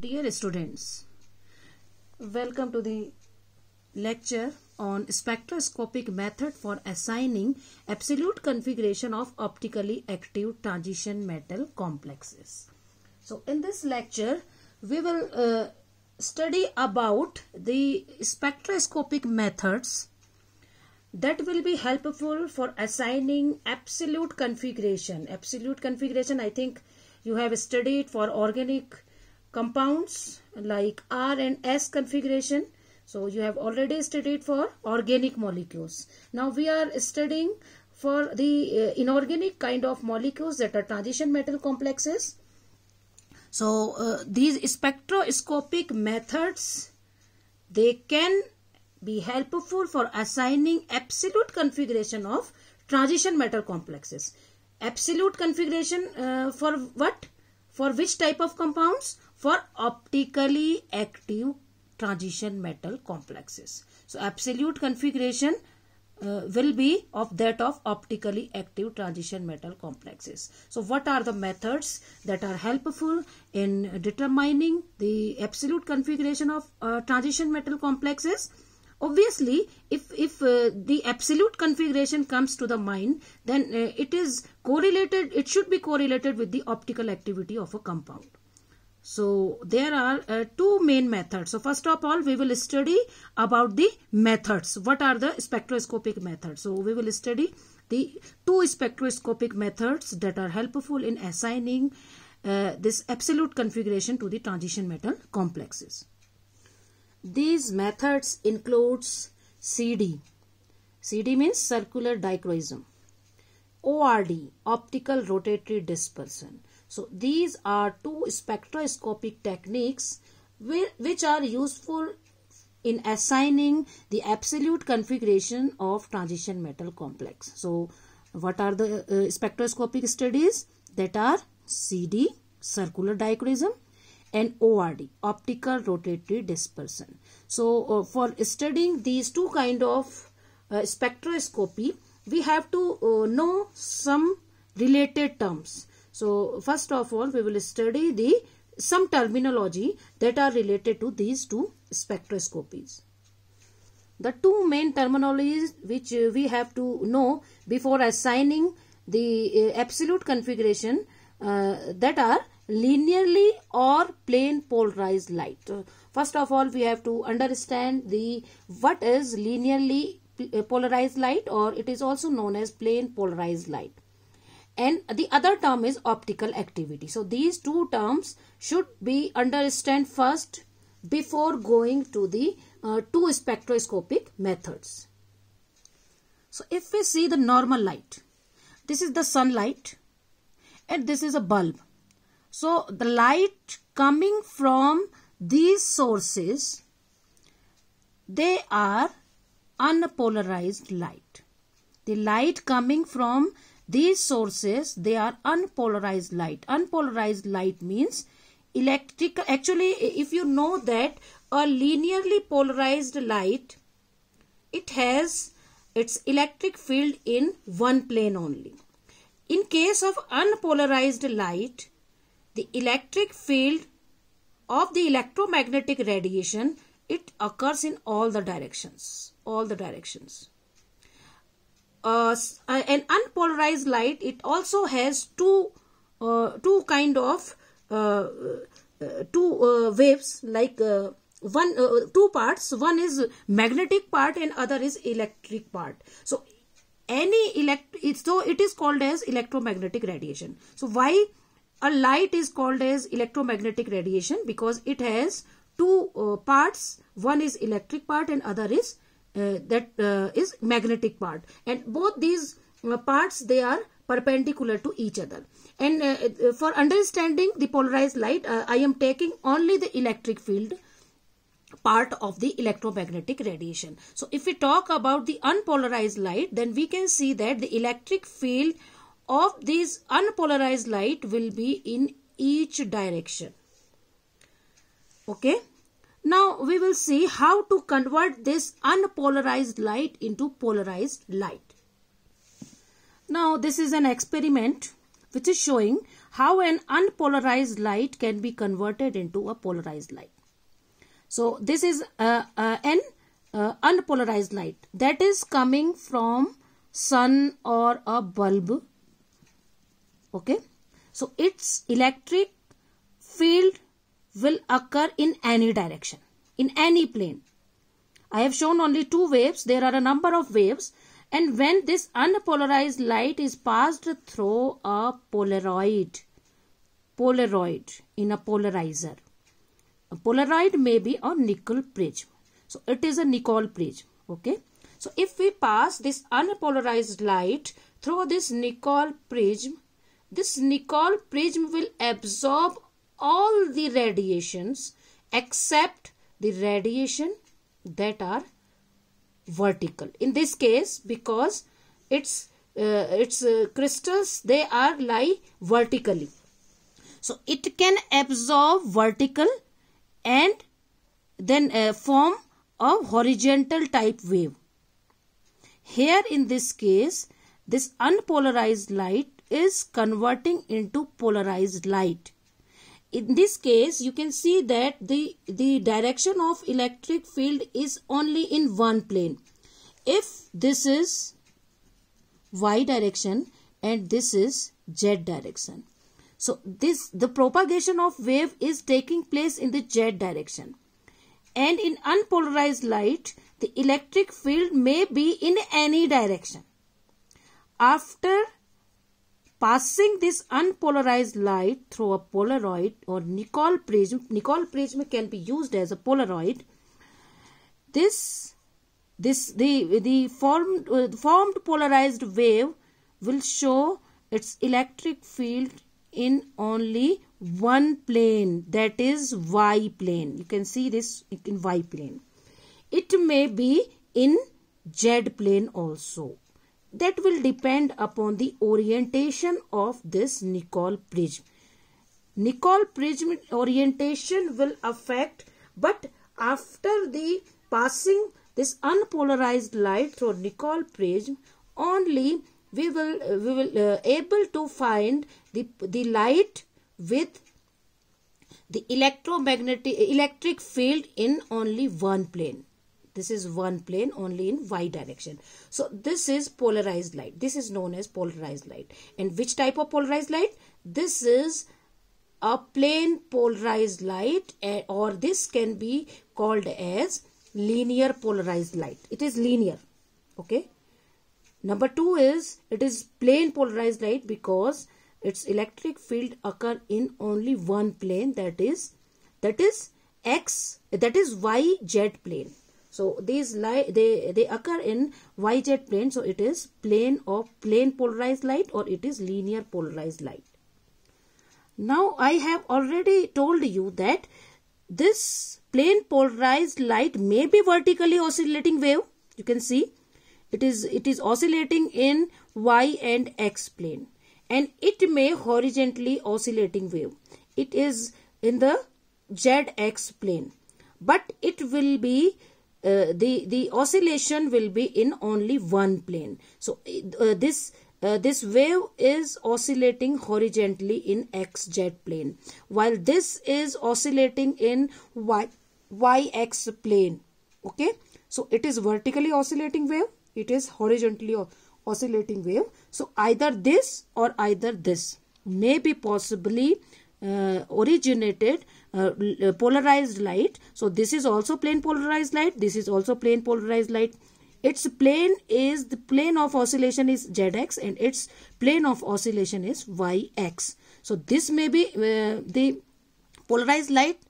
Dear students, welcome to the lecture on spectroscopic method for assigning absolute configuration of optically active transition metal complexes. So in this lecture, we will uh, study about the spectroscopic methods that will be helpful for assigning absolute configuration. Absolute configuration, I think you have studied for organic compounds like R and S configuration. So you have already studied for organic molecules. Now we are studying for the uh, inorganic kind of molecules that are transition metal complexes. So uh, these spectroscopic methods, they can be helpful for assigning absolute configuration of transition metal complexes. Absolute configuration uh, for what? For which type of compounds? for optically active transition metal complexes. So absolute configuration uh, will be of that of optically active transition metal complexes. So what are the methods that are helpful in determining the absolute configuration of uh, transition metal complexes? Obviously, if, if uh, the absolute configuration comes to the mind, then uh, it is correlated, it should be correlated with the optical activity of a compound. So there are uh, two main methods. So first of all, we will study about the methods. What are the spectroscopic methods? So we will study the two spectroscopic methods that are helpful in assigning uh, this absolute configuration to the transition metal complexes. These methods includes CD. CD means circular dichroism. ORD, optical rotatory dispersion. So these are two spectroscopic techniques which are useful in assigning the absolute configuration of transition metal complex. So what are the uh, spectroscopic studies? That are CD, circular dichroism and ORD, optical rotatory dispersion. So uh, for studying these two kind of uh, spectroscopy, we have to uh, know some related terms so first of all, we will study the some terminology that are related to these two spectroscopies. The two main terminologies which uh, we have to know before assigning the uh, absolute configuration uh, that are linearly or plane polarized light. First of all, we have to understand the what is linearly uh, polarized light or it is also known as plane polarized light and the other term is optical activity. So these two terms should be understand first before going to the uh, two spectroscopic methods. So if we see the normal light, this is the sunlight and this is a bulb. So the light coming from these sources, they are unpolarized light. The light coming from these sources, they are unpolarized light. Unpolarized light means electrical. Actually, if you know that a linearly polarized light, it has its electric field in one plane only. In case of unpolarized light, the electric field of the electromagnetic radiation, it occurs in all the directions, all the directions. Uh, uh, an unpolarized light it also has two uh, two kind of uh, uh two uh, waves like one two parts one is magnetic part and other is electric part so any elect so it is called as electromagnetic radiation so why a light is called as electromagnetic radiation because it has two parts one is electric part and other is uh, that uh, is magnetic part and both these uh, parts they are perpendicular to each other and for understanding the polarized light I am taking only the electric field part of the electromagnetic radiation. So if we talk about the unpolarized light, then we can see that the electric field of this unpolarized light will be in each direction. Okay. Now we will see how to convert this unpolarized light into polarized light. Now this is an experiment which is showing how an unpolarized light can be converted into a polarized light. So this is uh, uh, an uh, unpolarized light that is coming from sun or a bulb. Okay. So its electric field will occur in any direction, in any plane. I have shown only two waves. There are a number of waves. And when this unpolarized light is passed through a polaroid, polaroid in a polarizer. A polaroid may be a nickel prism. So it is a nickel prism. Okay. So if we pass this unpolarized light through this nickel prism, this nickel prism will absorb all the radiations except the radiation that are vertical. In this case, because its uh, its uh, crystals they are lie vertically, so it can absorb vertical and then uh, form a horizontal type wave. Here in this case, this unpolarized light is converting into polarized light in this case you can see that the the direction of electric field is only in one plane if this is y direction and this is z direction so this the propagation of wave is taking place in the z direction and in unpolarized light the electric field may be in any direction after passing this unpolarized light through a Polaroid or Nicol prism. Nicol prism can be used as a Polaroid. This, this the, the formed, uh, formed polarized wave will show its electric field in only one plane that is y plane you can see this in y plane it may be in z plane also that will depend upon the orientation of this Nicol prism. Nicol prism orientation will affect but after the passing this unpolarized light through Nicol prism only we will we will uh, able to find the the light with the electromagnetic electric field in only one plane this is one plane only in y direction. So this is polarized light. This is known as polarized light. And which type of polarized light? This is a plane polarized light eh, or this can be called as linear polarized light. It is linear. Okay. Number two is it is plane polarized light because its electric field occur in only one plane that is that is x that is y z plane so these lie they they occur in yz plane. So it is plane of plane polarized light or it is linear polarized light. Now I have already told you that this plane polarized light may be vertically oscillating wave. You can see it is it is oscillating in y and x plane and it may horizontally oscillating wave. It is in the zx plane but it will be uh, the the oscillation will be in only one plane so uh, this uh, this wave is oscillating horizontally in xz plane while this is oscillating in y yx plane okay so it is vertically oscillating wave it is horizontally oscillating wave so either this or either this may be possibly uh, originated uh, uh, polarized light so this is also plane polarized light this is also plane polarized light its plane is the plane of oscillation is zx and its plane of oscillation is yx so this may be uh, the polarized light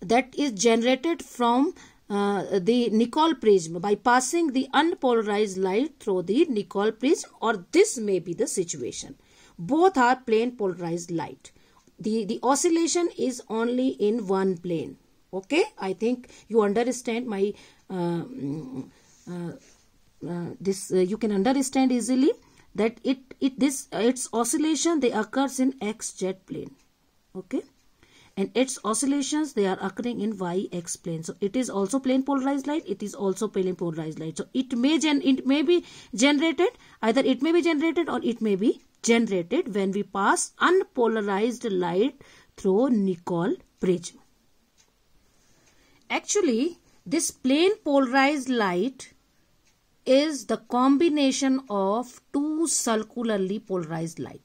that is generated from uh, the Nicol prism by passing the unpolarized light through the Nicol prism or this may be the situation. Both are plane polarized light the, the oscillation is only in one plane. Okay, I think you understand my, uh, mm, uh, uh, this uh, you can understand easily that it, it this uh, its oscillation they occurs in xz plane. Okay, and its oscillations they are occurring in yx plane. So it is also plane polarized light. It is also plane polarized light. So it may gen it may be generated either it may be generated or it may be generated when we pass unpolarized light through Nicol prism. Actually, this plane polarized light is the combination of two circularly polarized light.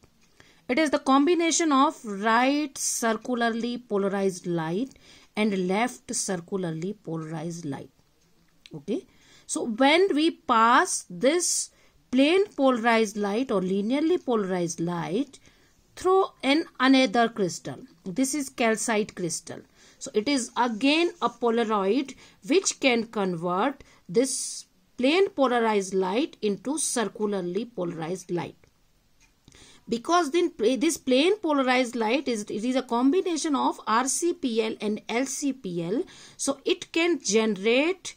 It is the combination of right circularly polarized light and left circularly polarized light. Okay. So when we pass this plane polarized light or linearly polarized light through an another crystal. This is calcite crystal. So it is again a polaroid which can convert this plane polarized light into circularly polarized light. Because then this plane polarized light is it is a combination of RCPL and LCPL, so it can generate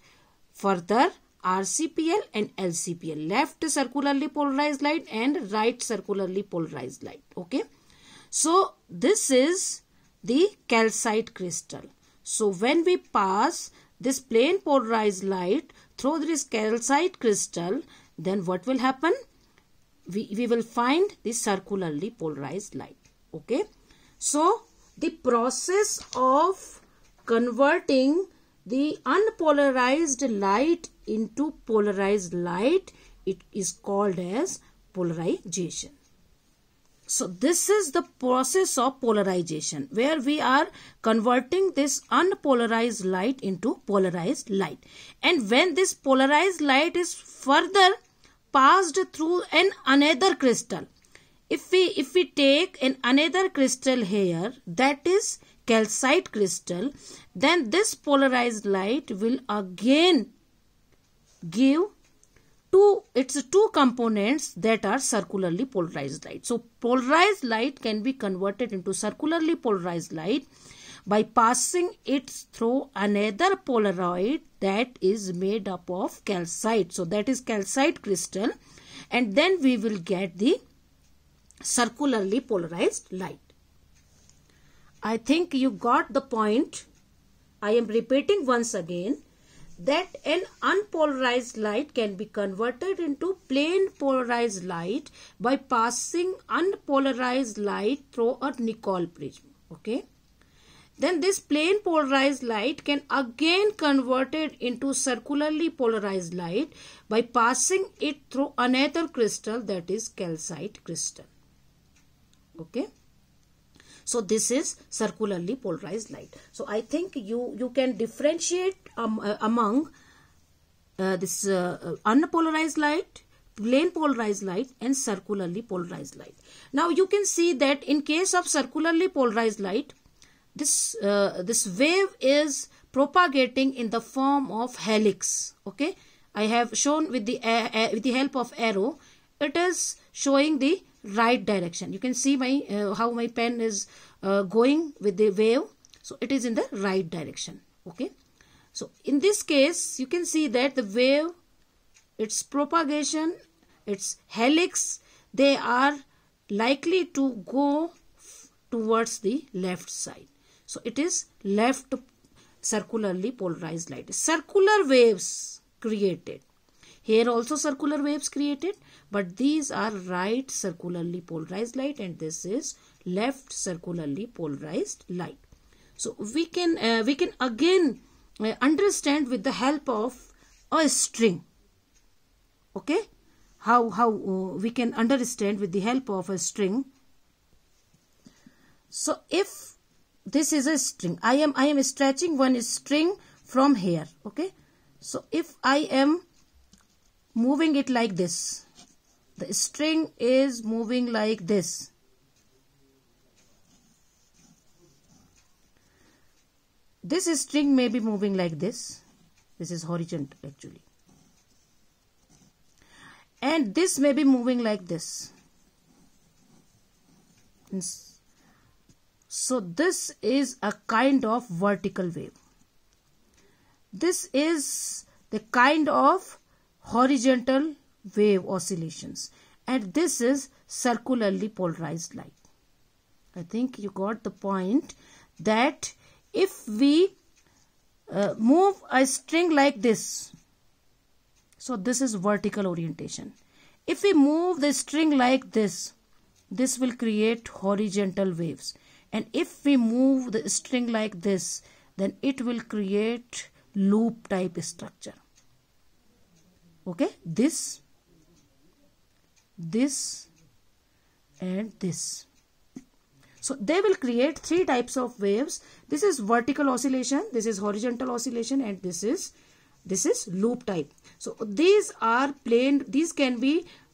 further RCPL and LCPL, left circularly polarized light and right circularly polarized light. Okay. So, this is the calcite crystal. So, when we pass this plane polarized light through this calcite crystal, then what will happen? We, we will find the circularly polarized light. Okay. So, the process of converting the unpolarized light into polarized light it is called as polarization. So this is the process of polarization where we are converting this unpolarized light into polarized light. And when this polarized light is further passed through an another crystal, if we, if we take an another crystal here that is calcite crystal, then this polarized light will again give two it's two components that are circularly polarized light so polarized light can be converted into circularly polarized light by passing it through another polaroid that is made up of calcite so that is calcite crystal and then we will get the circularly polarized light i think you got the point i am repeating once again that an unpolarized light can be converted into plane polarized light by passing unpolarized light through a Nicol prism. Okay. Then this plane polarized light can again converted into circularly polarized light by passing it through another crystal that is calcite crystal. Okay. So this is circularly polarized light. So I think you, you can differentiate um, uh, among uh, this uh, uh unpolarized light, plane polarized light and circularly polarized light. Now you can see that in case of circularly polarized light, this, uh, this wave is propagating in the form of helix. Okay, I have shown with the, uh, with the help of arrow, it is showing the right direction. You can see my uh, how my pen is uh, going with the wave. So it is in the right direction. Okay. So in this case, you can see that the wave, its propagation, its helix, they are likely to go towards the left side. So it is left circularly polarized light. Circular waves created. Here also circular waves created but these are right circularly polarized light and this is left circularly polarized light. So we can, uh, we can again uh, understand with the help of a string. Okay. How, how uh, we can understand with the help of a string. So if this is a string, I am, I am stretching one string from here. Okay. So if I am moving it like this. The string is moving like this. This string may be moving like this. This is horizontal actually. And this may be moving like this. So this is a kind of vertical wave. This is the kind of horizontal wave oscillations and this is circularly polarized light. I think you got the point that if we uh, move a string like this, so this is vertical orientation. If we move the string like this, this will create horizontal waves. And if we move the string like this, then it will create loop type structure okay this this and this so they will create three types of waves this is vertical oscillation this is horizontal oscillation and this is this is loop type so these are plane these can be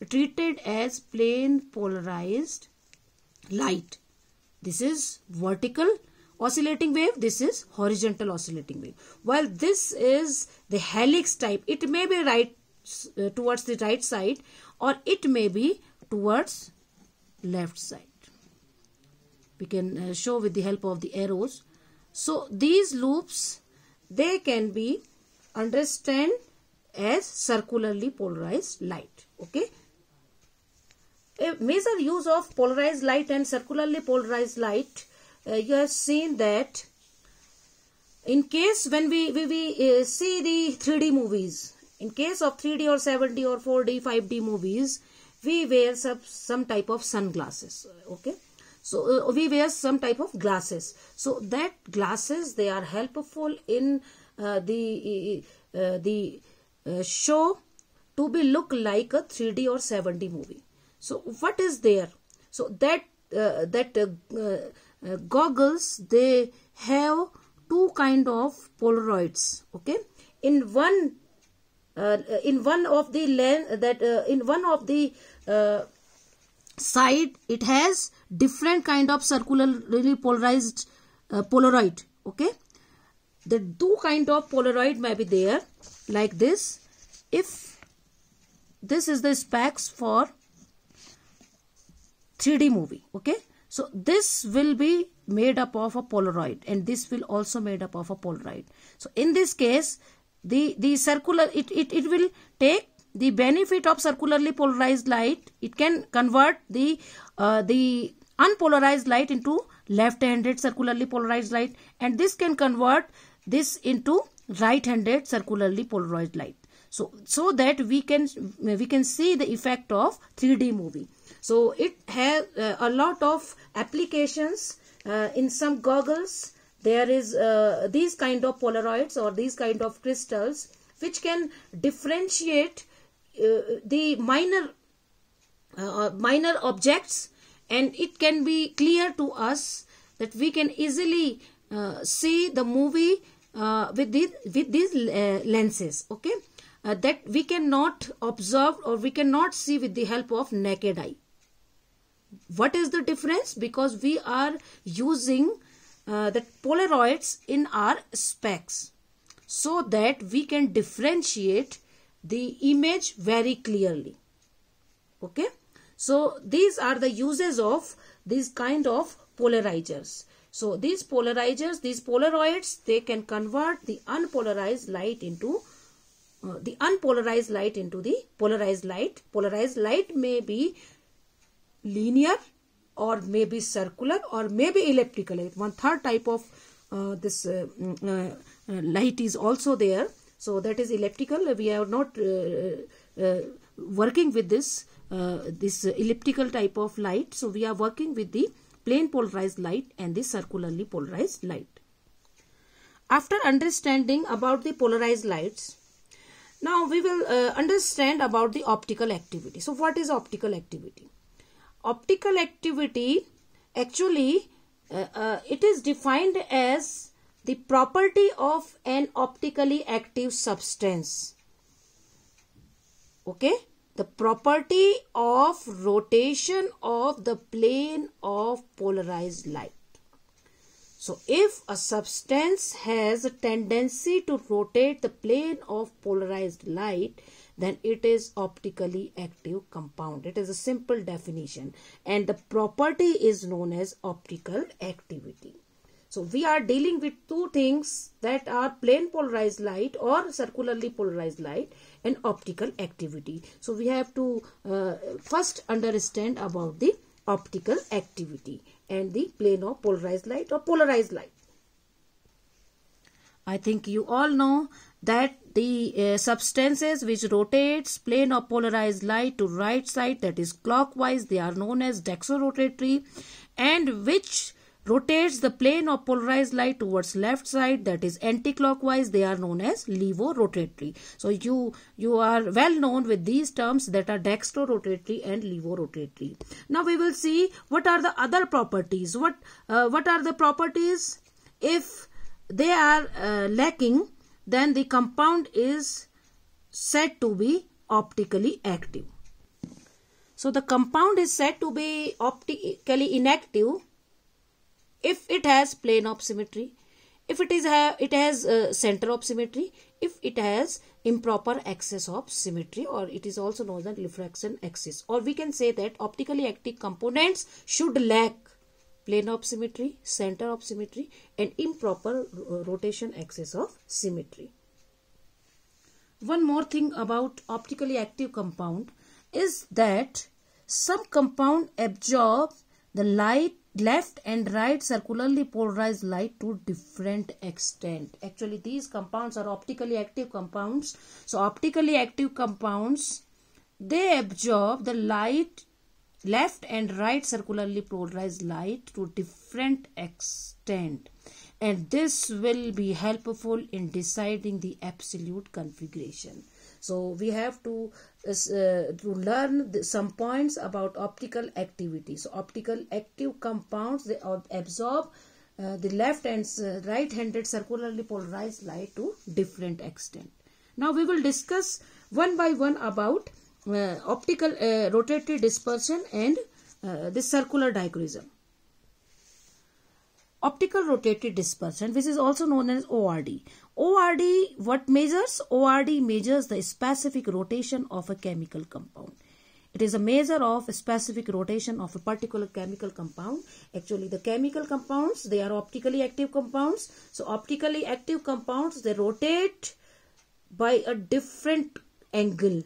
treated as plane polarized light this is vertical oscillating wave this is horizontal oscillating wave while this is the helix type it may be right uh, towards the right side or it may be towards left side. We can uh, show with the help of the arrows. So these loops they can be understand as circularly polarized light. Okay. A major use of polarized light and circularly polarized light uh, you have seen that in case when we, we, we uh, see the 3D movies in case of 3D or 7D or 4D, 5D movies, we wear some, some type of sunglasses. Okay. So uh, we wear some type of glasses. So that glasses, they are helpful in uh, the, uh, the uh, show to be look like a 3D or 7D movie. So what is there? So that, uh, that uh, goggles, they have two kind of Polaroids. Okay. In one uh, in one of the length that uh, in one of the uh, side it has different kind of circularly polarized polaroid okay the two kind of polaroid may be there like this if this is the specs for 3d movie okay so this will be made up of a polaroid and this will also made up of a polaroid so in this case the the circular it, it it will take the benefit of circularly polarized light it can convert the uh, the unpolarized light into left handed circularly polarized light and this can convert this into right handed circularly polarized light so so that we can we can see the effect of 3d movie so it has uh, a lot of applications uh, in some goggles there is uh, these kind of polaroids or these kind of crystals which can differentiate uh, the minor uh, uh minor objects and it can be clear to us that we can easily uh, see the movie uh, with with these lenses okay that we cannot observe or we cannot see with the help of naked eye what is the difference because we are using the uh, that Polaroids in our specs so that we can differentiate the image very clearly. Okay. So these are the uses of these kind of polarizers. So these polarizers, these Polaroids, they can convert the unpolarized light into uh, the unpolarized light into the polarized light. Polarized light may be linear or maybe circular or maybe elliptical. One third type of uh, this uh, mm, uh, uh, light is also there. So that is elliptical. We are not uh, uh, working with this this elliptical type of light. So we are working with the plane polarized light and the circularly polarized light. After understanding about the polarized lights, now we will understand about the optical activity. So what is optical activity? optical activity actually uh, uh, it is defined as the property of an optically active substance okay the property of rotation of the plane of polarized light so if a substance has a tendency to rotate the plane of polarized light then it is optically active compound. It is a simple definition and the property is known as optical activity. So we are dealing with two things that are plane polarized light or circularly polarized light and optical activity. So we have to uh, first understand about the optical activity and the plane of polarized light or polarized light. I think you all know that the uh, substances which rotates plane of polarized light to right side that is clockwise they are known as dextrorotatory and which rotates the plane of polarized light towards left side that is anticlockwise they are known as levorotatory so you you are well known with these terms that are dextrorotatory and levorotatory now we will see what are the other properties what uh, what are the properties if they are uh, lacking then the compound is said to be optically active. So the compound is said to be optically inactive if it has plane of symmetry, if it is it has uh, center of symmetry, if it has improper axis of symmetry or it is also known as refraction axis or we can say that optically active components should lack plane of symmetry, center of symmetry and improper rotation axis of symmetry. One more thing about optically active compound is that some compound absorb the light left and right circularly polarized light to different extent actually these compounds are optically active compounds so optically active compounds they absorb the light left and right circularly polarized light to different extent and this will be helpful in deciding the absolute configuration so we have to uh, uh to learn the, some points about optical activity so optical active compounds they absorb uh, the left and uh, right handed circularly polarized light to different extent now we will discuss one by one about uh, optical uh, rotatory dispersion and uh, this circular dichroism. Optical rotatory dispersion which is also known as ORD. ORD what measures? ORD measures the specific rotation of a chemical compound. It is a measure of a specific rotation of a particular chemical compound. Actually, the chemical compounds, they are optically active compounds. So, optically active compounds, they rotate by a different angle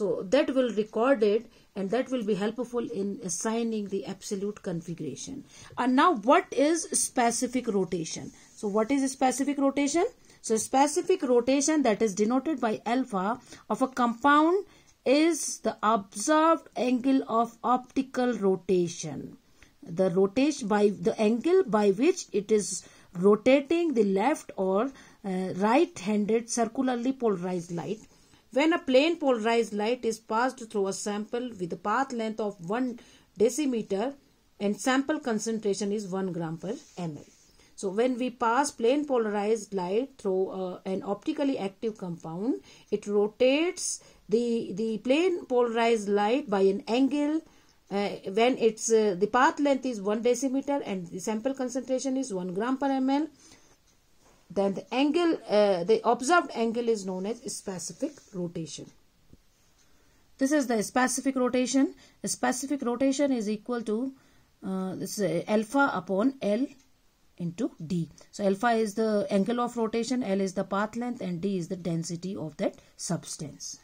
so that will record it and that will be helpful in assigning the absolute configuration. And now what is specific rotation? So what is specific rotation? So specific rotation that is denoted by alpha of a compound is the observed angle of optical rotation. The rotation by the angle by which it is rotating the left or uh, right-handed circularly polarized light when a plane polarized light is passed through a sample with a path length of 1 decimeter and sample concentration is 1 gram per ml. So when we pass plane polarized light through uh, an optically active compound, it rotates the, the plane polarized light by an angle uh, when it's uh, the path length is 1 decimeter and the sample concentration is 1 gram per ml then the angle, uh, the observed angle is known as specific rotation. This is the specific rotation. The specific rotation is equal to uh, this is alpha upon L into D. So alpha is the angle of rotation, L is the path length and D is the density of that substance.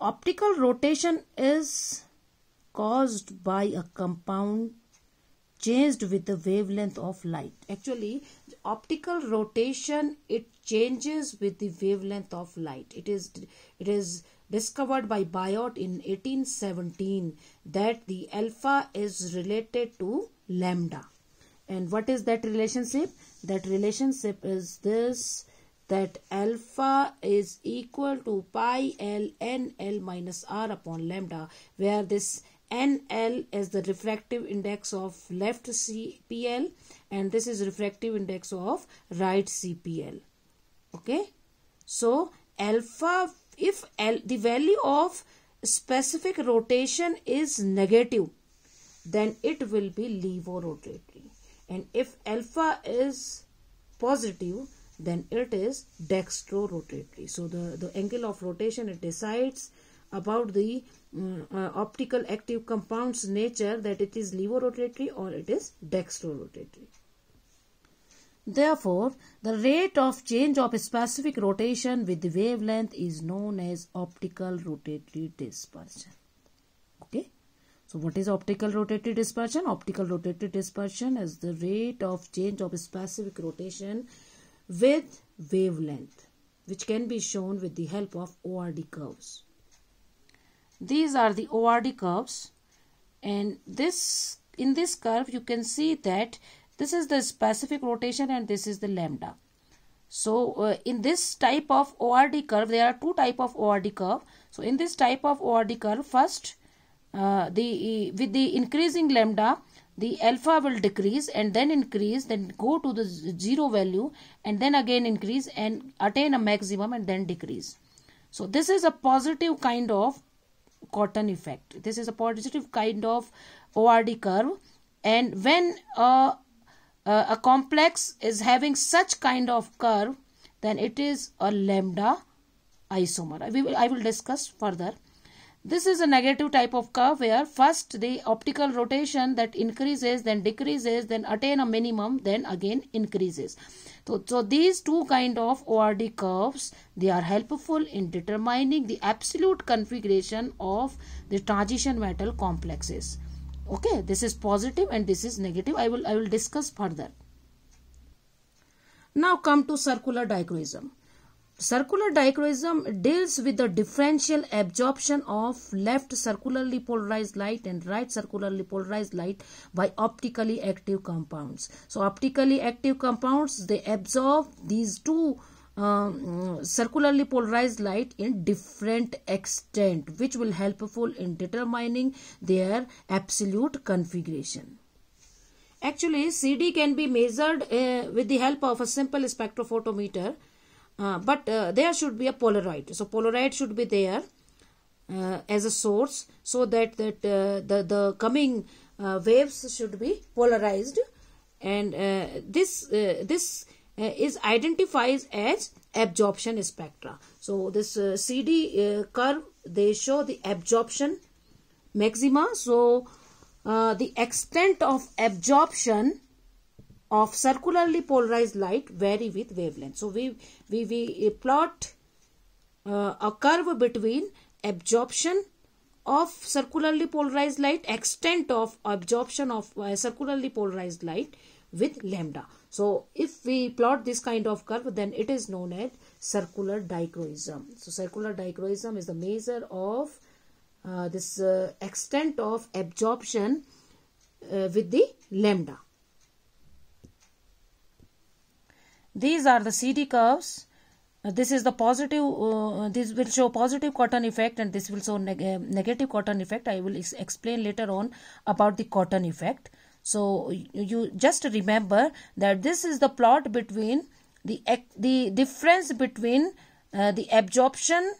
Optical rotation is caused by a compound changed with the wavelength of light. Actually, optical rotation, it changes with the wavelength of light. It is, it is discovered by Biot in 1817 that the alpha is related to lambda. And what is that relationship? That relationship is this that alpha is equal to pi l n l minus r upon lambda where this NL is the refractive index of left CPL and this is refractive index of right CPL. Okay. So alpha if L, the value of specific rotation is negative then it will be levorotatory and if alpha is positive then it is dextrorotatory. So the, the angle of rotation it decides about the mm, uh, optical active compounds nature that it is levorotatory or it is dextrorotatory. Therefore, the rate of change of specific rotation with the wavelength is known as optical rotatory dispersion. Okay. So, what is optical rotatory dispersion? Optical rotatory dispersion is the rate of change of specific rotation with wavelength, which can be shown with the help of ORD curves. These are the ORD curves and this in this curve you can see that this is the specific rotation and this is the lambda. So uh, in this type of ORD curve there are two type of ORD curve. So in this type of ORD curve first uh, the with the increasing lambda the alpha will decrease and then increase then go to the zero value and then again increase and attain a maximum and then decrease. So this is a positive kind of cotton effect this is a positive kind of ord curve and when a, uh, uh, a complex is having such kind of curve then it is a lambda isomer I will, I will discuss further this is a negative type of curve where first the optical rotation that increases, then decreases, then attain a minimum, then again increases. So, so these two kind of ORD curves, they are helpful in determining the absolute configuration of the transition metal complexes. Okay, this is positive and this is negative. I will, I will discuss further. Now come to circular dichroism. Circular dichroism deals with the differential absorption of left circularly polarized light and right circularly polarized light by optically active compounds. So optically active compounds, they absorb these two um, circularly polarized light in different extent which will helpful in determining their absolute configuration. Actually, CD can be measured uh, with the help of a simple spectrophotometer uh, but uh, there should be a polaroid so polaroid should be there uh, as a source so that that uh, the the coming uh, waves should be polarized and uh, this this is identifies as absorption spectra so this cd curve they show the absorption maxima so the extent of absorption of circularly polarized light vary with wavelength. So we, we, we plot uh, a curve between absorption of circularly polarized light, extent of absorption of uh, circularly polarized light with lambda. So if we plot this kind of curve, then it is known as circular dichroism. So circular dichroism is the measure of uh, this uh, extent of absorption uh, with the lambda. These are the CD curves. Uh, this is the positive, uh, uh, this will show positive cotton effect and this will show neg uh, negative cotton effect. I will explain later on about the cotton effect. So you, just remember that this is the plot between the, the difference between uh, the absorption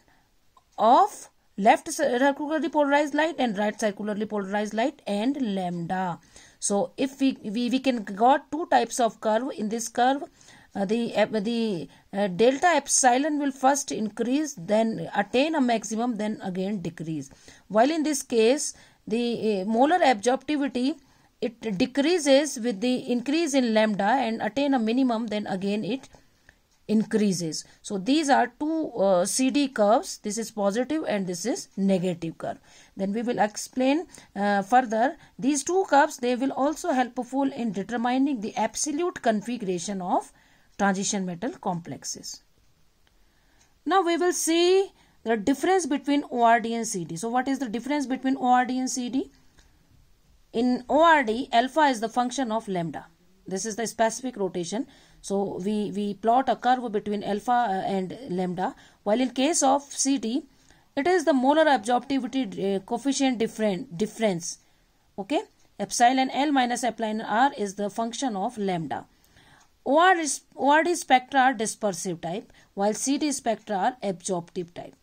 of left circularly polarized light and right circularly polarized light and lambda. So if we, we, we can got two types of curve in this curve uh, the, uh, the uh, delta epsilon will first increase, then attain a maximum, then again decrease. While in this case, the molar absorptivity it decreases with the increase in lambda and attain a minimum then again it increases so these are two uh, cd curves this is positive and this is negative curve then we will explain uh, further these two curves they will also helpful in determining the absolute configuration of transition metal complexes. Now we will see the difference between ORD and CD. So what is the difference between ORD and CD? In ORD, alpha is the function of lambda. This is the specific rotation. So we, we plot a curve between alpha uh, and lambda. While in case of CD, it is the molar absorptivity uh, coefficient different, difference. Okay. Epsilon L minus epsilon R is the function of lambda. ORD, is, ORD spectra are dispersive type while CD spectra are absorptive type.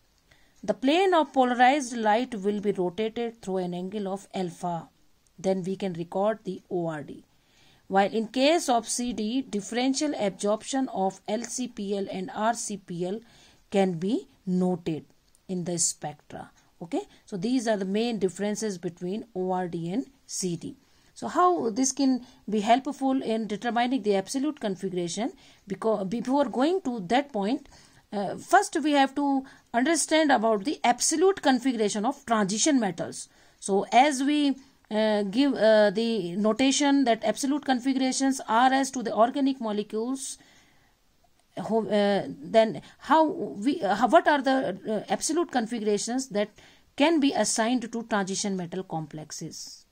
The plane of polarized light will be rotated through an angle of alpha. Then we can record the ORD. While in case of CD, differential absorption of LCPL and RCPL can be noted in the spectra. Okay, so these are the main differences between ORD and CD. So how this can be helpful in determining the absolute configuration because before going to that point uh, first we have to understand about the absolute configuration of transition metals. So as we uh, give uh, the notation that absolute configurations are as to the organic molecules uh, then how we uh, what are the uh, absolute configurations that can be assigned to transition metal complexes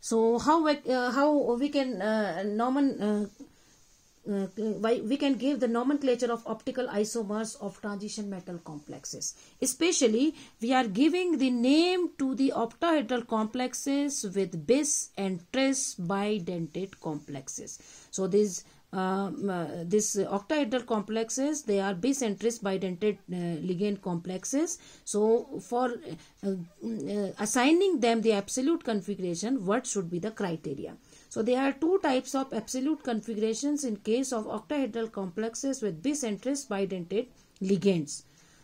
so how uh, how we can uh, nomen, uh, uh we can give the nomenclature of optical isomers of transition metal complexes. Especially we are giving the name to the octahedral complexes with bis and tris bidentate complexes. So these uh, uh, this octahedral complexes they are bicentrist bidentate uh, ligand complexes so for assigning them the absolute configuration what should be the criteria so there are two types of absolute configurations in case of octahedral complexes with bicentrist bidentate ligands.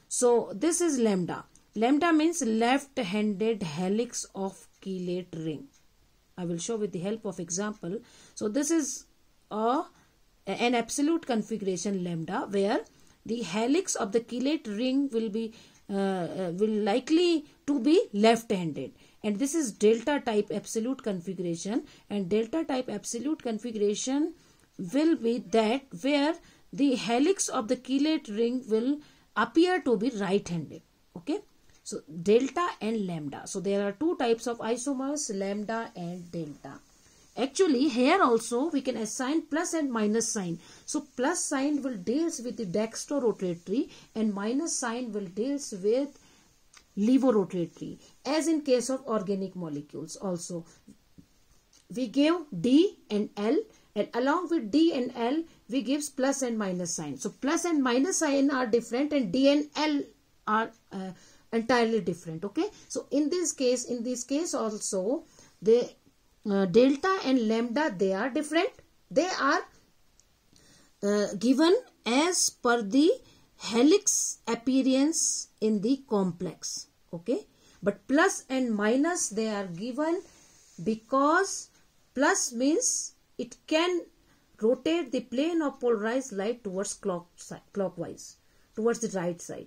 So this is lambda. Lambda means left-handed helix of chelate ring. I will show with the help of example. So this is a an absolute configuration lambda where the helix of the chelate ring will be uh, uh, will likely to be left-handed and this is delta type absolute configuration and delta type absolute configuration will be that where the helix of the chelate ring will appear to be right-handed okay so delta and lambda so there are two types of isomers lambda and delta Actually, here also we can assign plus and minus sign. So, plus sign will deals with the rotatory and minus sign will deals with levorotatory as in case of organic molecules also. We give D and L and along with D and L we gives plus and minus sign. So, plus and minus sign are different and D and L are uh, entirely different. Okay. So, in this case, in this case also, the uh, delta and lambda they are different. They are uh, given as per the helix appearance in the complex. Okay. But plus and minus they are given because plus means it can rotate the plane of polarized light towards clock clockwise towards the right side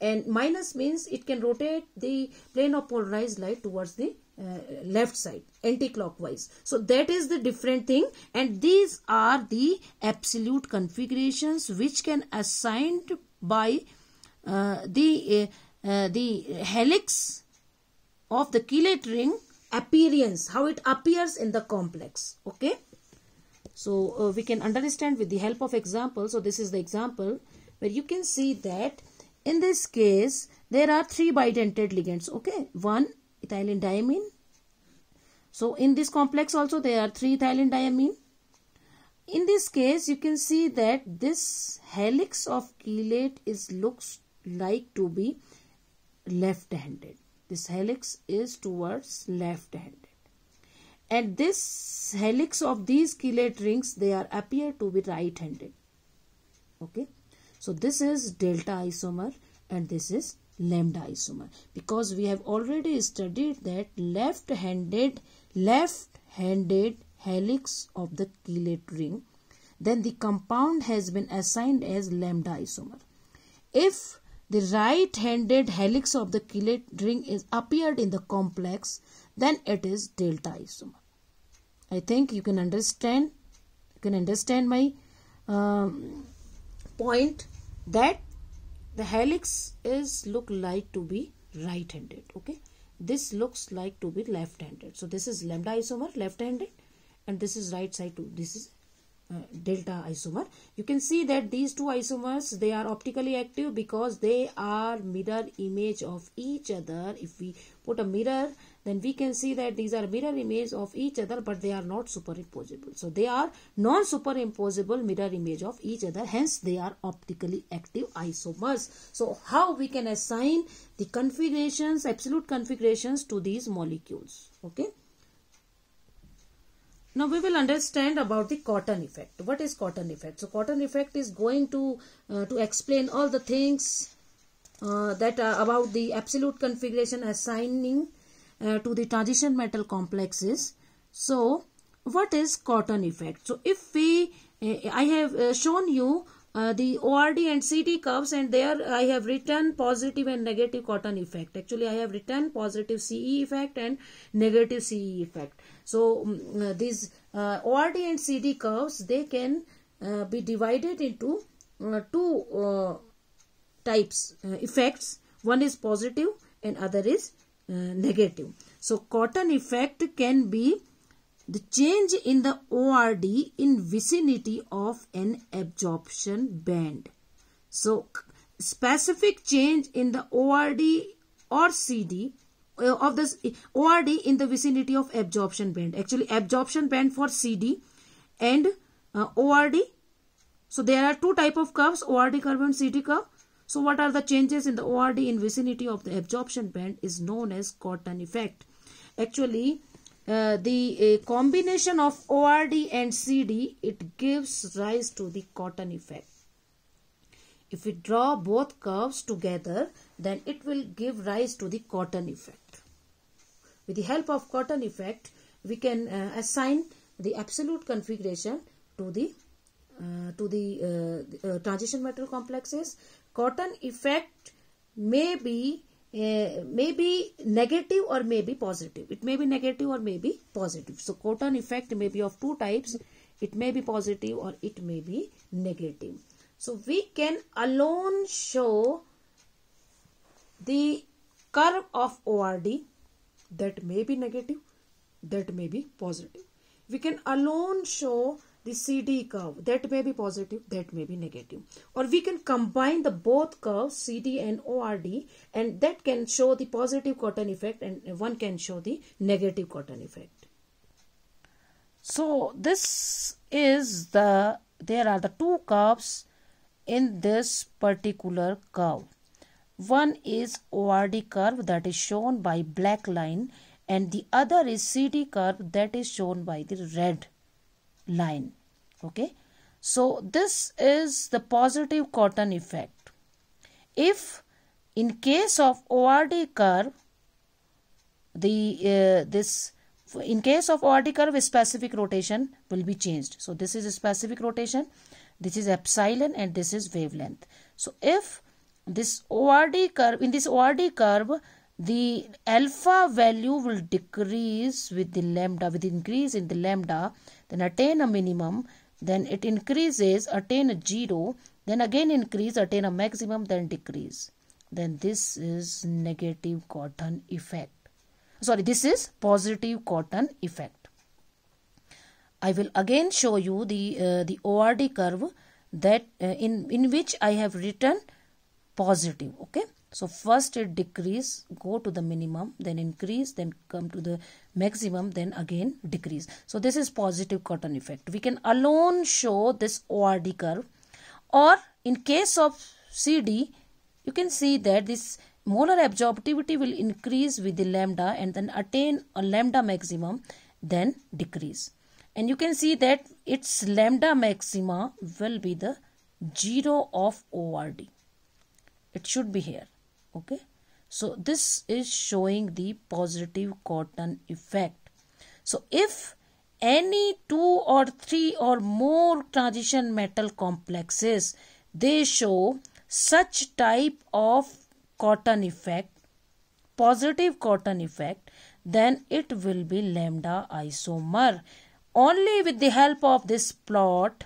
and minus means it can rotate the plane of polarized light towards the uh, left side anti-clockwise so that is the different thing and these are the absolute configurations which can assigned by uh, the uh, uh the helix of the chelate ring appearance how it appears in the complex okay so uh, we can understand with the help of example so this is the example where you can see that in this case there are three bidentate ligands okay one ethylene diamine. So in this complex also there are three ethylene diamine. In this case you can see that this helix of chelate is looks like to be left-handed. This helix is towards left-handed. And this helix of these chelate rings they are appear to be right-handed. Okay. So this is delta isomer and this is lambda isomer because we have already studied that left-handed left-handed helix of the chelate ring then the compound has been assigned as lambda isomer if the right-handed helix of the chelate ring is appeared in the complex then it is delta isomer i think you can understand you can understand my um, point that the helix is look like to be right handed okay this looks like to be left handed so this is lambda isomer left handed and this is right side too this is uh, delta isomer you can see that these two isomers they are optically active because they are mirror image of each other if we put a mirror then we can see that these are mirror images of each other but they are not superimposable. So they are non-superimposable mirror image of each other hence they are optically active isomers. So how we can assign the configurations, absolute configurations to these molecules. Okay. Now we will understand about the cotton effect. What is cotton effect? So cotton effect is going to uh, to explain all the things uh, that are about the absolute configuration assigning uh, to the transition metal complexes. So, what is cotton effect? So, if we, uh, I have uh, shown you uh, the ORD and CD curves and there I have written positive and negative cotton effect. Actually, I have written positive CE effect and negative CE effect. So, um, uh, these uh, ORD and CD curves, they can uh, be divided into uh, two types, effects. One is positive and other is uh, negative. So cotton effect can be the change in the ORD in vicinity of an absorption band. So specific change in the ORD or CD uh, of this ORD in the vicinity of absorption band. Actually absorption band for CD and uh, ORD. So there are two type of curves ORD curve and CD curve. So what are the changes in the ORD in vicinity of the absorption band is known as Cotton effect. Actually, uh, the uh, combination of ORD and CD, it gives rise to the Cotton effect. If we draw both curves together, then it will give rise to the Cotton effect. With the help of Cotton effect, we can uh, assign the absolute configuration to the uh, to the uh, uh, transition metal complexes cotton effect may be uh, may be negative or may be positive it may be negative or may be positive so cotton effect may be of two types it may be positive or it may be negative so we can alone show the curve of ORD that may be negative that may be positive we can alone show the CD curve. That may be positive, that may be negative. Or we can combine the both curves, CD and ORD, and that can show the positive cotton effect and one can show the negative cotton effect. So this is the, there are the two curves in this particular curve. One is ORD curve that is shown by black line and the other is CD curve that is shown by the red line okay so this is the positive cotton effect if in case of ORD curve the uh, this in case of ORD curve specific rotation will be changed so this is specific rotation this is epsilon and this is wavelength so if this ORD curve in this ORD curve the alpha value will decrease with the lambda with increase in the lambda then attain a minimum, then it increases, attain a zero, then again increase, attain a maximum, then decrease. Then this is negative cotton effect. Sorry, this is positive cotton effect. I will again show you the, uh, the ORD curve that uh, in, in which I have written positive. Okay so first it decrease go to the minimum then increase then come to the maximum then again decrease so this is positive cotton effect we can alone show this ORD curve or in case of CD you can see that this molar absorptivity will increase with the lambda and then attain a lambda maximum then decrease and you can see that its lambda maxima will be the 0 of ORD. It should be here okay so this is showing the positive cotton effect so if any two or three or more transition metal complexes they show such type of cotton effect positive cotton effect then it will be lambda isomer only with the help of this plot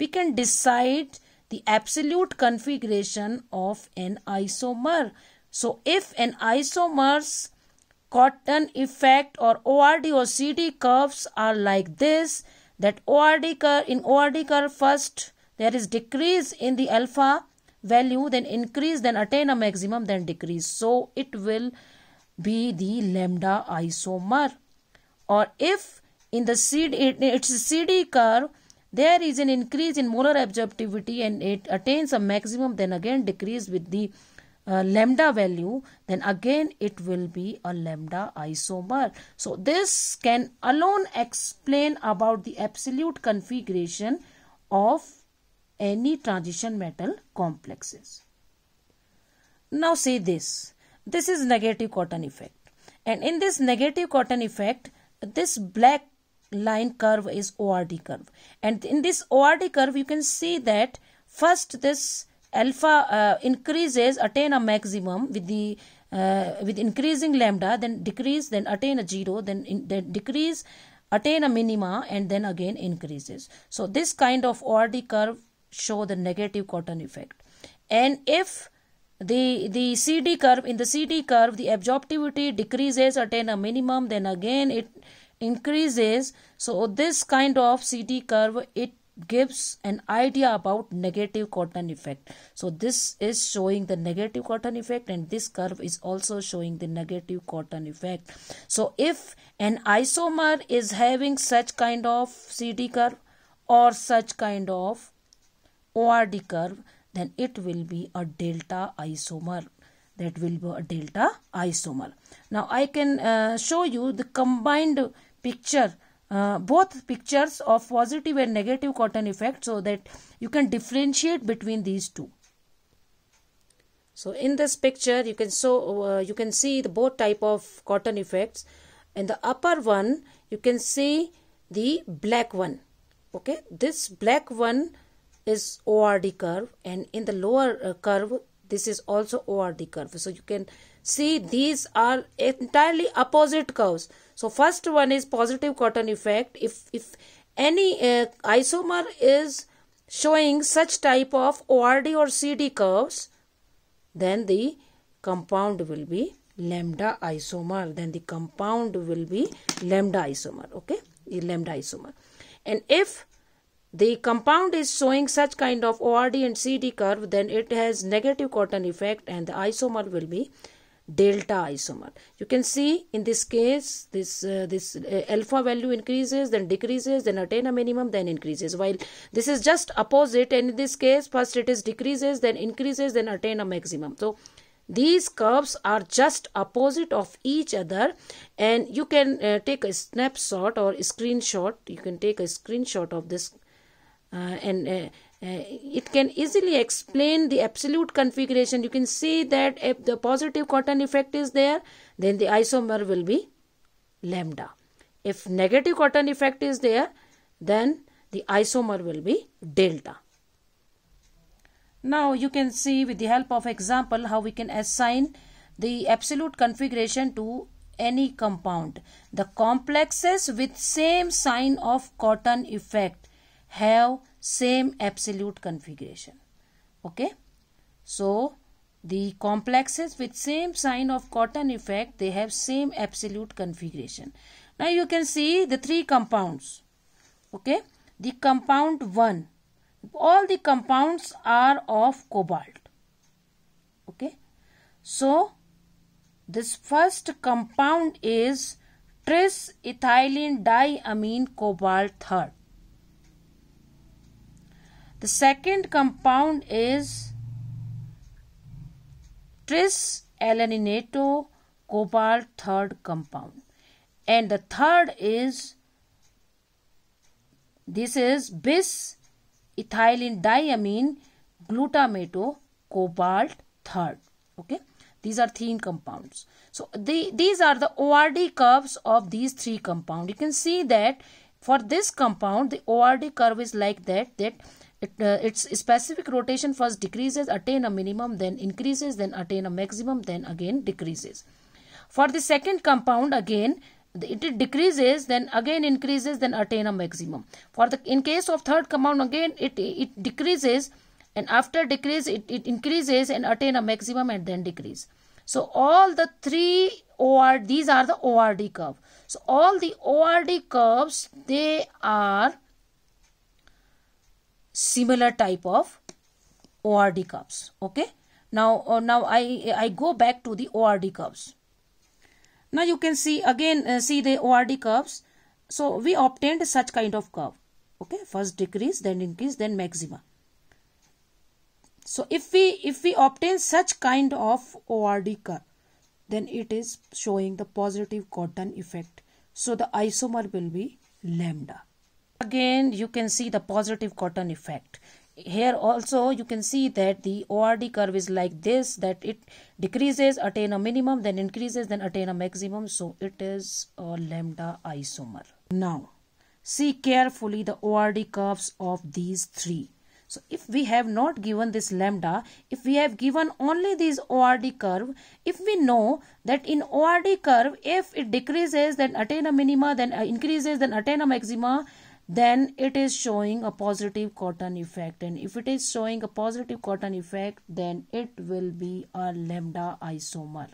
we can decide the absolute configuration of an isomer. So if an isomer's cotton effect or ORD or CD curves are like this, that ORD curve in ORD curve first there is decrease in the alpha value, then increase, then attain a maximum, then decrease. So it will be the lambda isomer. Or if in the CD, it's CD curve, there is an increase in molar absorptivity and it attains a maximum, then again decrease with the uh, lambda value then again it will be a lambda isomer so this can alone explain about the absolute configuration of any transition metal complexes now see this this is negative cotton effect and in this negative cotton effect this black line curve is ORD curve. And in this ORD curve, you can see that first this alpha uh, increases, attain a maximum with the uh, with increasing lambda, then decrease, then attain a zero, then, in, then decrease, attain a minima, and then again increases. So this kind of ORD curve show the negative cotton effect. And if the the cd curve in the cd curve the absorptivity decreases attain a minimum then again it increases so this kind of cd curve it gives an idea about negative cotton effect so this is showing the negative cotton effect and this curve is also showing the negative cotton effect so if an isomer is having such kind of cd curve or such kind of ord curve then it will be a delta isomer that will be a delta isomer now i can uh, show you the combined picture uh, both pictures of positive and negative cotton effect so that you can differentiate between these two so in this picture you can so uh, you can see the both type of cotton effects in the upper one you can see the black one okay this black one is ORD curve and in the lower uh, curve this is also ORD curve so you can see these are entirely opposite curves so first one is positive cotton effect if if any uh, isomer is showing such type of ORD or CD curves then the compound will be lambda isomer then the compound will be lambda isomer okay the lambda isomer and if the compound is showing such kind of ORD and CD curve then it has negative cotton effect and the isomer will be delta isomer you can see in this case this uh, this uh, alpha value increases then decreases then attain a minimum then increases while this is just opposite and in this case first it is decreases then increases then attain a maximum so these curves are just opposite of each other and you can uh, take a snapshot or a screenshot you can take a screenshot of this uh, and uh, uh, it can easily explain the absolute configuration you can see that if the positive cotton effect is there then the isomer will be lambda if negative cotton effect is there then the isomer will be delta now you can see with the help of example how we can assign the absolute configuration to any compound the complexes with same sign of cotton effect have same absolute configuration okay so the complexes with same sign of cotton effect they have same absolute configuration now you can see the three compounds okay the compound 1 all the compounds are of cobalt okay so this first compound is tris ethylene diamine cobalt third the second compound is trisalinato cobalt third compound. And the third is this is bis ethylene diamine glutamato cobalt third. Okay. These are three compounds. So the, these are the ORD curves of these three compounds. You can see that for this compound the ORD curve is like that that it, uh, its specific rotation first decreases, attain a minimum, then increases, then attain a maximum, then again decreases. For the second compound, again, it decreases, then again increases, then attain a maximum. For the in case of third compound, again it it decreases, and after decrease it, it increases and attain a maximum and then decrease. So all the three OR these are the ORD curve. So all the ORD curves they are similar type of ORD curves. Okay. Now, uh, now I, I go back to the ORD curves. Now you can see again uh, see the ORD curves. So we obtained such kind of curve. Okay, first decrease, then increase, then maxima. So if we if we obtain such kind of ORD curve, then it is showing the positive cotton effect. So the isomer will be lambda. Again, you can see the positive cotton effect. Here also you can see that the ORD curve is like this that it decreases, attain a minimum, then increases, then attain a maximum. So it is a lambda isomer. Now, see carefully the ORD curves of these three. So if we have not given this lambda, if we have given only this ORD curve, if we know that in ORD curve, if it decreases, then attain a minima, then uh, increases, then attain a maxima, then it is showing a positive cotton effect and if it is showing a positive cotton effect then it will be a lambda isomer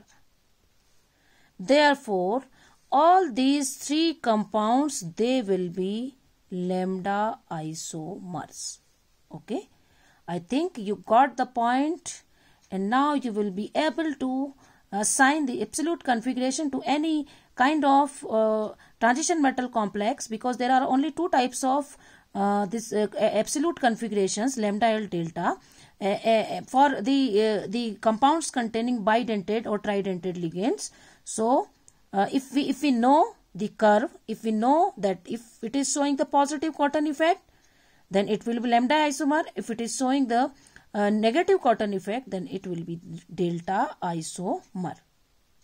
therefore all these three compounds they will be lambda isomers okay i think you got the point and now you will be able to assign uh, the absolute configuration to any kind of uh, transition metal complex because there are only two types of uh, this uh, absolute configurations lambda L delta uh, uh, for the the compounds containing bidentate or tridentate ligands. So if we if we know the curve, if we know that if it is showing the positive cotton effect, then it will be lambda isomer. If it is showing the negative cotton effect then it will be delta isomer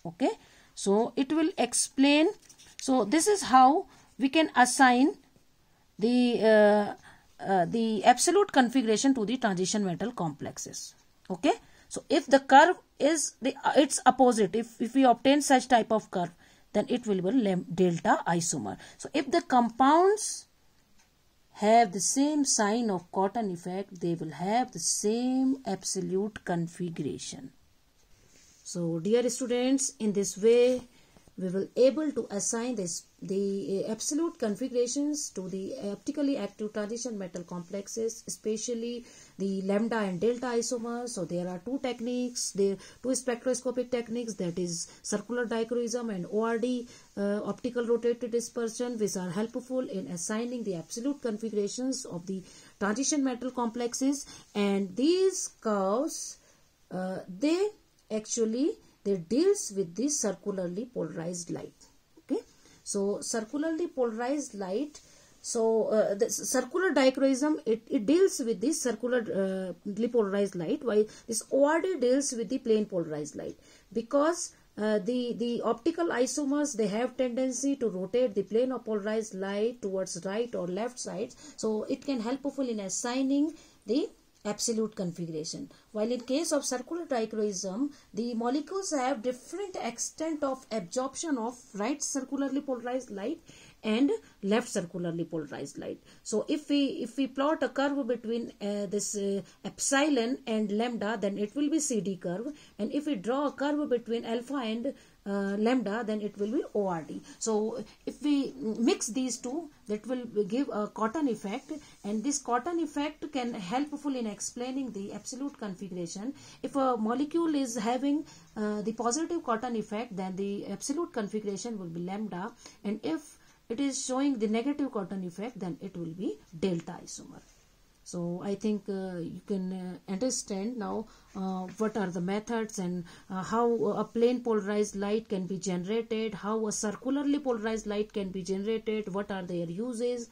okay so it will explain so this is how we can assign the uh, uh, the absolute configuration to the transition metal complexes okay so if the curve is the uh, its opposite if if we obtain such type of curve then it will be delta isomer so if the compounds have the same sign of cotton effect they will have the same absolute configuration so dear students in this way we will able to assign this, the uh, absolute configurations to the optically active transition metal complexes, especially the lambda and delta isomers. So there are two techniques, the two spectroscopic techniques that is circular dichroism and ORD uh, optical rotated dispersion which are helpful in assigning the absolute configurations of the transition metal complexes and these curves uh, they actually it deals with the circularly polarized light. Okay, so circularly polarized light. So uh, the circular dichroism it, it deals with the circularly uh, polarized light, while this ORD deals with the plane polarized light because uh, the the optical isomers they have tendency to rotate the plane of polarized light towards right or left sides so it can helpful in assigning the absolute configuration. While in case of circular dichroism, the molecules have different extent of absorption of right circularly polarized light and left circularly polarized light. So if we if we plot a curve between uh, this uh, epsilon and lambda, then it will be CD curve. And if we draw a curve between alpha and uh, lambda then it will be ORD. So if we mix these two that will give a cotton effect and this cotton effect can helpful in explaining the absolute configuration. If a molecule is having uh, the positive cotton effect then the absolute configuration will be lambda and if it is showing the negative cotton effect then it will be delta isomer so i think uh, you can uh, understand now uh, what are the methods and how a plane polarized light can be generated how a circularly polarized light can be generated what are their uses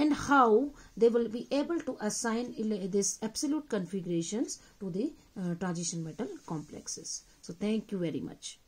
and how they will be able to assign this absolute configurations to the uh, transition metal complexes. So thank you very much.